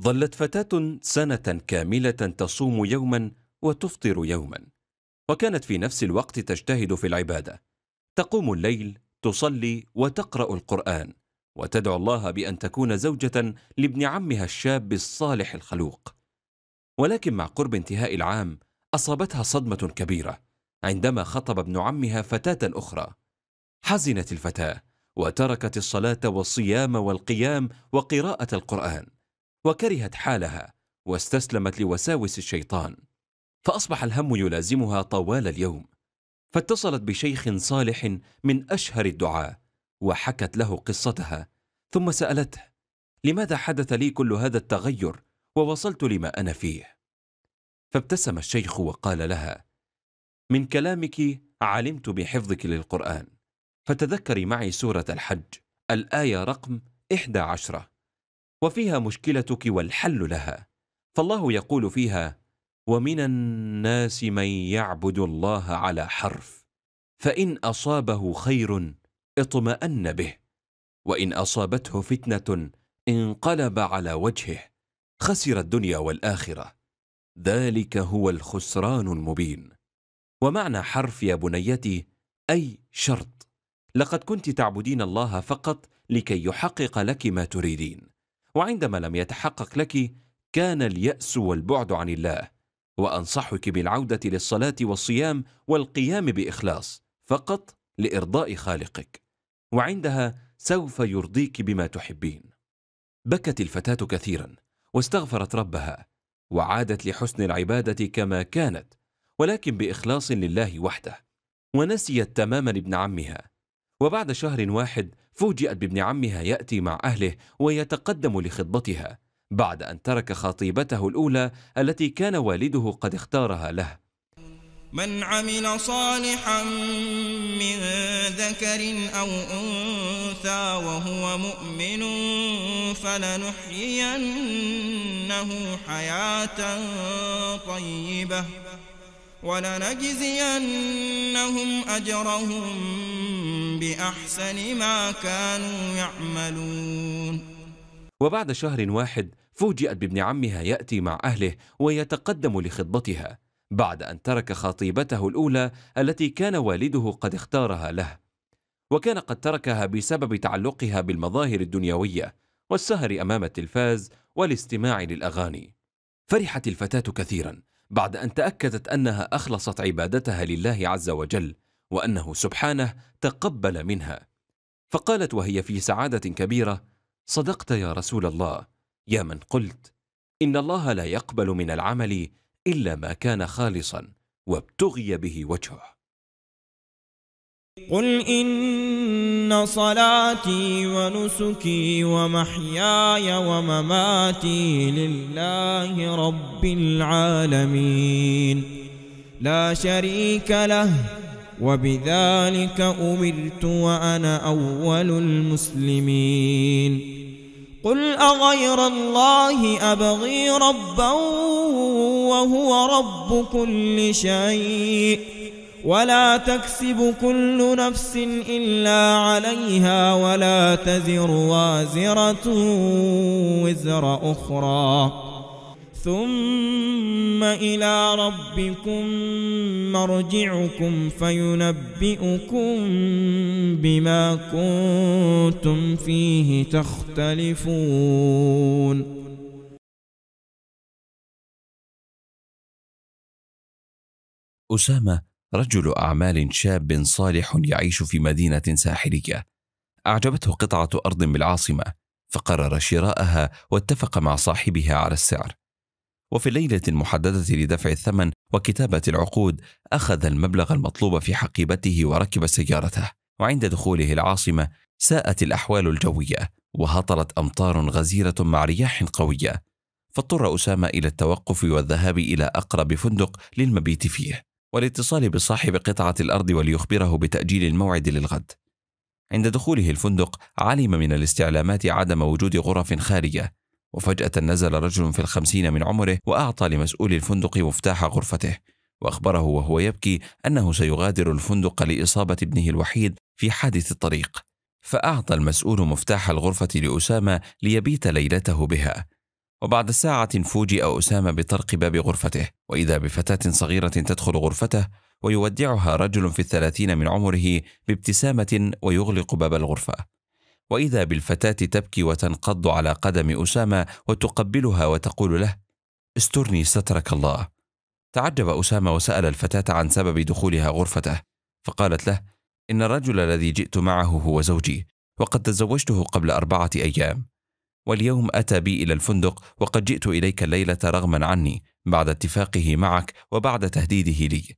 ظلت فتاة سنة كاملة تصوم يوما وتفطر يوما وكانت في نفس الوقت تجتهد في العبادة تقوم الليل تصلي وتقرأ القرآن وتدعو الله بأن تكون زوجة لابن عمها الشاب الصالح الخلوق ولكن مع قرب انتهاء العام أصابتها صدمة كبيرة عندما خطب ابن عمها فتاة أخرى حزنت الفتاة وتركت الصلاة والصيام والقيام وقراءة القرآن وكرهت حالها واستسلمت لوساوس الشيطان فأصبح الهم يلازمها طوال اليوم فاتصلت بشيخ صالح من أشهر الدعاة وحكت له قصتها ثم سألته لماذا حدث لي كل هذا التغير ووصلت لما أنا فيه فابتسم الشيخ وقال لها من كلامك علمت بحفظك للقرآن فتذكري معي سورة الحج الآية رقم إحدى عشرة وفيها مشكلتك والحل لها فالله يقول فيها ومن الناس من يعبد الله على حرف فان اصابه خير اطمان به وان اصابته فتنه انقلب على وجهه خسر الدنيا والاخره ذلك هو الخسران المبين ومعنى حرف يا بنيتي اي شرط لقد كنت تعبدين الله فقط لكي يحقق لك ما تريدين وعندما لم يتحقق لك كان اليأس والبعد عن الله وأنصحك بالعودة للصلاة والصيام والقيام بإخلاص فقط لإرضاء خالقك وعندها سوف يرضيك بما تحبين بكت الفتاة كثيرا واستغفرت ربها وعادت لحسن العبادة كما كانت ولكن بإخلاص لله وحده ونسيت تماما ابن عمها وبعد شهر واحد فوجئت بابن عمها يأتي مع أهله ويتقدم لخطبتها بعد أن ترك خطيبته الأولى التي كان والده قد اختارها له من عمل صالحا من ذكر أو أنثى وهو مؤمن فلنحيينه حياة طيبة ولنجزينهم أجرهم بأحسن ما كانوا يعملون وبعد شهر واحد فوجئت بابن عمها يأتي مع أهله ويتقدم لخطبتها بعد أن ترك خطيبته الأولى التي كان والده قد اختارها له وكان قد تركها بسبب تعلقها بالمظاهر الدنيوية والسهر أمام التلفاز والاستماع للأغاني فرحت الفتاة كثيرا بعد أن تأكدت أنها أخلصت عبادتها لله عز وجل وانه سبحانه تقبل منها فقالت وهي في سعاده كبيره صدقت يا رسول الله يا من قلت ان الله لا يقبل من العمل الا ما كان خالصا وابتغي به وجهه قل إن صلاتي ونسكي ومحياي ومماتي لله رب العالمين لا شريك له وبذلك أمرت وأنا أول المسلمين قل أغير الله أبغي ربا وهو رب كل شيء ولا تكسب كل نفس إلا عليها ولا تزر وازرة وزر أخرى ثم إلى ربكم مرجعكم فينبئكم بما كنتم فيه تختلفون أسامة رجل أعمال شاب صالح يعيش في مدينة ساحلية أعجبته قطعة أرض بالعاصمة فقرر شراءها واتفق مع صاحبها على السعر وفي الليلة المحددة لدفع الثمن وكتابة العقود أخذ المبلغ المطلوب في حقيبته وركب سيارته وعند دخوله العاصمة ساءت الأحوال الجوية وهطلت أمطار غزيرة مع رياح قوية فاضطر أسامة إلى التوقف والذهاب إلى أقرب فندق للمبيت فيه والاتصال بصاحب قطعة الأرض وليخبره بتأجيل الموعد للغد عند دخوله الفندق علم من الاستعلامات عدم وجود غرف خارجه وفجأة نزل رجل في الخمسين من عمره وأعطى لمسؤول الفندق مفتاح غرفته وأخبره وهو يبكي أنه سيغادر الفندق لإصابة ابنه الوحيد في حادث الطريق فأعطى المسؤول مفتاح الغرفة لأسامة ليبيت ليلته بها وبعد ساعة فوجئ أسامة بطرق باب غرفته وإذا بفتاة صغيرة تدخل غرفته ويودعها رجل في الثلاثين من عمره بابتسامة ويغلق باب الغرفة واذا بالفتاه تبكي وتنقض على قدم اسامه وتقبلها وتقول له استرني سترك الله تعجب اسامه وسال الفتاه عن سبب دخولها غرفته فقالت له ان الرجل الذي جئت معه هو زوجي وقد تزوجته قبل اربعه ايام واليوم اتى بي الى الفندق وقد جئت اليك الليله رغما عني بعد اتفاقه معك وبعد تهديده لي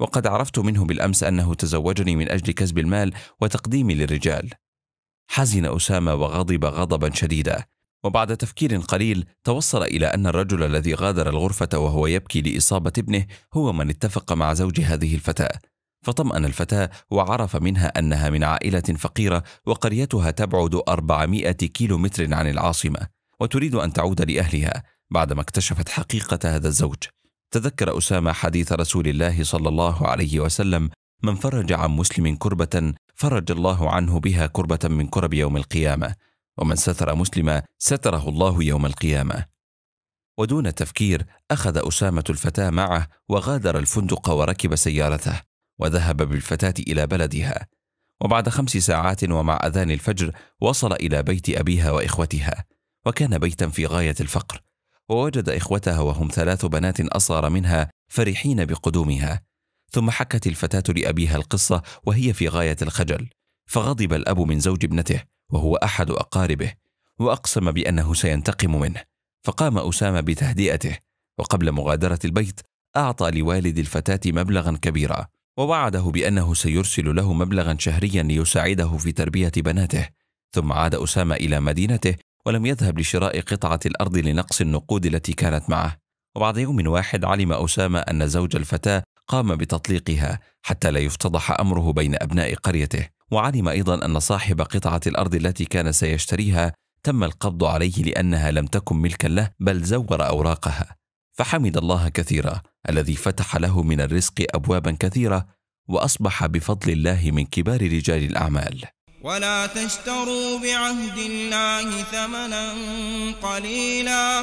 وقد عرفت منه بالامس انه تزوجني من اجل كسب المال وتقديمي للرجال حزن أسامة وغضب غضبا شديدا وبعد تفكير قليل توصل إلى أن الرجل الذي غادر الغرفة وهو يبكي لإصابة ابنه هو من اتفق مع زوج هذه الفتاة فطمأن الفتاة وعرف منها أنها من عائلة فقيرة وقريتها تبعد 400 كيلو متر عن العاصمة وتريد أن تعود لأهلها بعدما اكتشفت حقيقة هذا الزوج تذكر أسامة حديث رسول الله صلى الله عليه وسلم من فرج عن مسلم كربة فرج الله عنه بها كربة من كرب يوم القيامة ومن ستر مسلما ستره الله يوم القيامة ودون تفكير أخذ أسامة الفتاة معه وغادر الفندق وركب سيارته وذهب بالفتاة إلى بلدها وبعد خمس ساعات ومع أذان الفجر وصل إلى بيت أبيها وإخوتها وكان بيتا في غاية الفقر ووجد إخوتها وهم ثلاث بنات أصغر منها فرحين بقدومها ثم حكت الفتاة لأبيها القصة وهي في غاية الخجل فغضب الأب من زوج ابنته وهو أحد أقاربه وأقسم بأنه سينتقم منه فقام أسامة بتهدئته وقبل مغادرة البيت أعطى لوالد الفتاة مبلغا كبيرا ووعده بأنه سيرسل له مبلغا شهريا ليساعده في تربية بناته ثم عاد أسامة إلى مدينته ولم يذهب لشراء قطعة الأرض لنقص النقود التي كانت معه وبعد يوم واحد علم أسامة أن زوج الفتاة قام بتطليقها حتى لا يفتضح امره بين ابناء قريته وعلم ايضا ان صاحب قطعه الارض التي كان سيشتريها تم القبض عليه لانها لم تكن ملكا له بل زور اوراقها فحمد الله كثيرا الذي فتح له من الرزق ابوابا كثيره واصبح بفضل الله من كبار رجال الاعمال ولا تشتروا بعهد الله ثمنا قليلا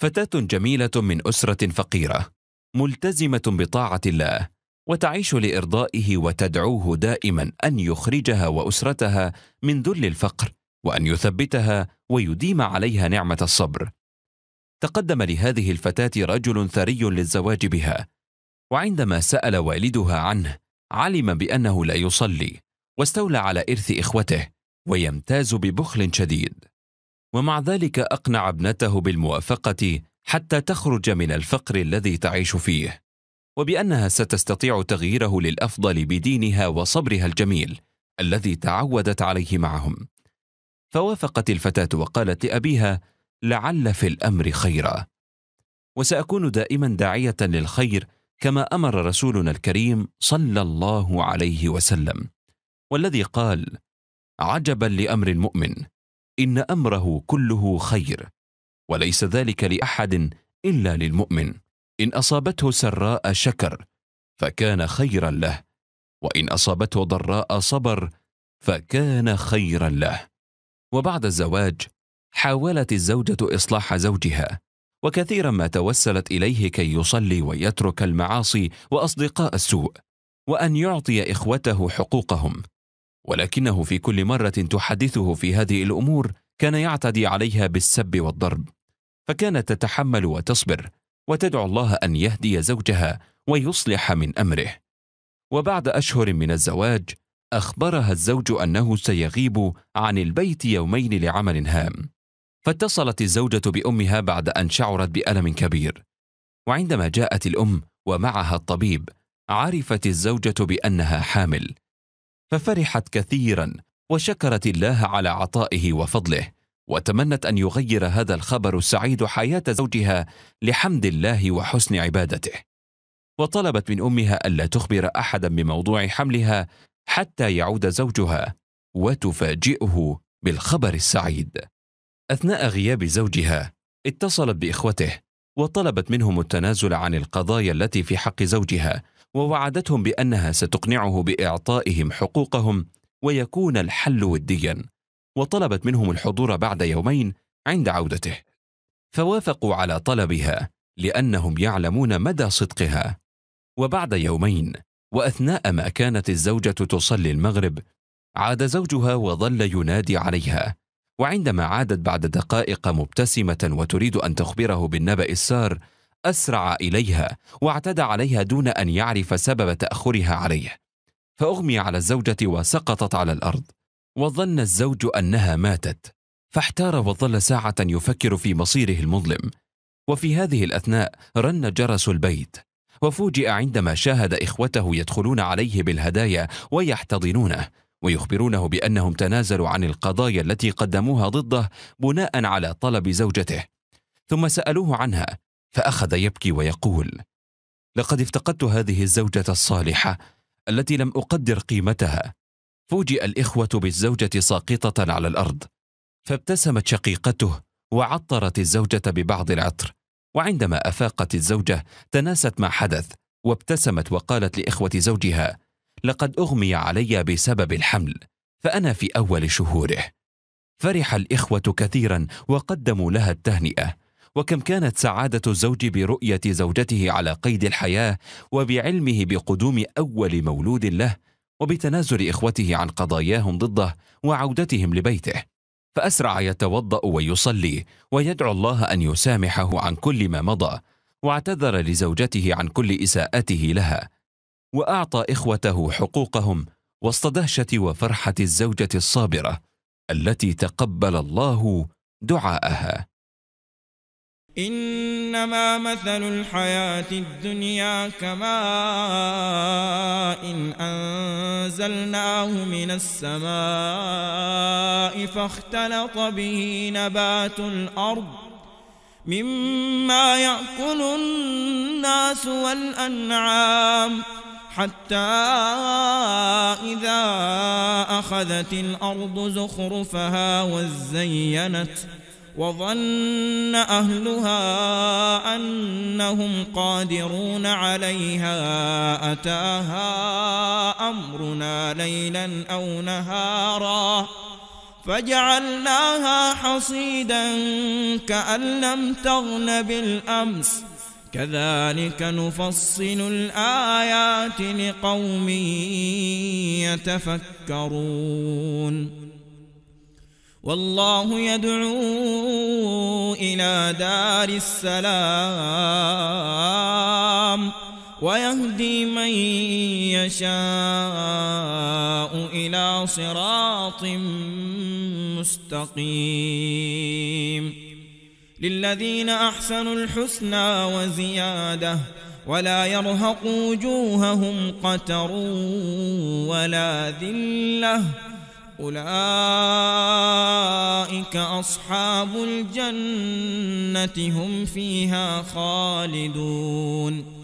فتاة جميلة من أسرة فقيرة، ملتزمة بطاعة الله، وتعيش لإرضائه وتدعوه دائما أن يخرجها وأسرتها من ذل الفقر، وأن يثبتها ويديم عليها نعمة الصبر. تقدم لهذه الفتاة رجل ثري للزواج بها، وعندما سأل والدها عنه، علم بأنه لا يصلي، واستولى على إرث إخوته، ويمتاز ببخل شديد. ومع ذلك اقنع ابنته بالموافقه حتى تخرج من الفقر الذي تعيش فيه وبانها ستستطيع تغييره للافضل بدينها وصبرها الجميل الذي تعودت عليه معهم فوافقت الفتاه وقالت لابيها لعل في الامر خيرا وساكون دائما داعيه للخير كما امر رسولنا الكريم صلى الله عليه وسلم والذي قال عجبا لامر المؤمن ان امره كله خير وليس ذلك لاحد الا للمؤمن ان اصابته سراء شكر فكان خيرا له وان اصابته ضراء صبر فكان خيرا له وبعد الزواج حاولت الزوجه اصلاح زوجها وكثيرا ما توسلت اليه كي يصلي ويترك المعاصي واصدقاء السوء وان يعطي اخوته حقوقهم ولكنه في كل مرة تحدثه في هذه الأمور كان يعتدي عليها بالسب والضرب فكانت تتحمل وتصبر وتدعو الله أن يهدي زوجها ويصلح من أمره وبعد أشهر من الزواج أخبرها الزوج أنه سيغيب عن البيت يومين لعمل هام فاتصلت الزوجة بأمها بعد أن شعرت بألم كبير وعندما جاءت الأم ومعها الطبيب عرفت الزوجة بأنها حامل ففرحت كثيرا وشكرت الله على عطائه وفضله وتمنت ان يغير هذا الخبر السعيد حياه زوجها لحمد الله وحسن عبادته وطلبت من امها الا تخبر احدا بموضوع حملها حتى يعود زوجها وتفاجئه بالخبر السعيد اثناء غياب زوجها اتصلت باخوته وطلبت منهم التنازل عن القضايا التي في حق زوجها ووعدتهم بانها ستقنعه باعطائهم حقوقهم ويكون الحل وديا وطلبت منهم الحضور بعد يومين عند عودته فوافقوا على طلبها لانهم يعلمون مدى صدقها وبعد يومين واثناء ما كانت الزوجه تصلي المغرب عاد زوجها وظل ينادي عليها وعندما عادت بعد دقائق مبتسمه وتريد ان تخبره بالنبا السار أسرع إليها واعتدى عليها دون أن يعرف سبب تأخرها عليه فأغمي على الزوجة وسقطت على الأرض وظن الزوج أنها ماتت فاحتار وظل ساعة يفكر في مصيره المظلم وفي هذه الأثناء رن جرس البيت وفوجئ عندما شاهد إخوته يدخلون عليه بالهدايا ويحتضنونه ويخبرونه بأنهم تنازلوا عن القضايا التي قدموها ضده بناء على طلب زوجته ثم سألوه عنها فاخذ يبكي ويقول لقد افتقدت هذه الزوجه الصالحه التي لم اقدر قيمتها فوجئ الاخوه بالزوجه ساقطه على الارض فابتسمت شقيقته وعطرت الزوجه ببعض العطر وعندما افاقت الزوجه تناست ما حدث وابتسمت وقالت لاخوه زوجها لقد اغمي علي بسبب الحمل فانا في اول شهوره فرح الاخوه كثيرا وقدموا لها التهنئه وكم كانت سعاده الزوج برؤيه زوجته على قيد الحياه وبعلمه بقدوم اول مولود له وبتنازل اخوته عن قضاياهم ضده وعودتهم لبيته فاسرع يتوضا ويصلي ويدعو الله ان يسامحه عن كل ما مضى واعتذر لزوجته عن كل اساءته لها واعطى اخوته حقوقهم وسط دهشه وفرحه الزوجه الصابره التي تقبل الله دعاءها إنما مثل الحياة الدنيا كماء إن أنزلناه من السماء فاختلط به نبات الأرض مما يأكل الناس والأنعام حتى إذا أخذت الأرض زخرفها وزينت وظن أهلها أنهم قادرون عليها أتاها أمرنا ليلا أو نهارا فجعلناها حصيدا كأن لم تغن بالأمس كذلك نفصل الآيات لقوم يتفكرون والله يدعو إلى دار السلام ويهدي من يشاء إلى صراط مستقيم للذين أحسنوا الحسنى وزيادة ولا يرهق وجوههم قتر ولا ذِلَّةٌ أولئك أصحاب الجنة هم فيها خالدون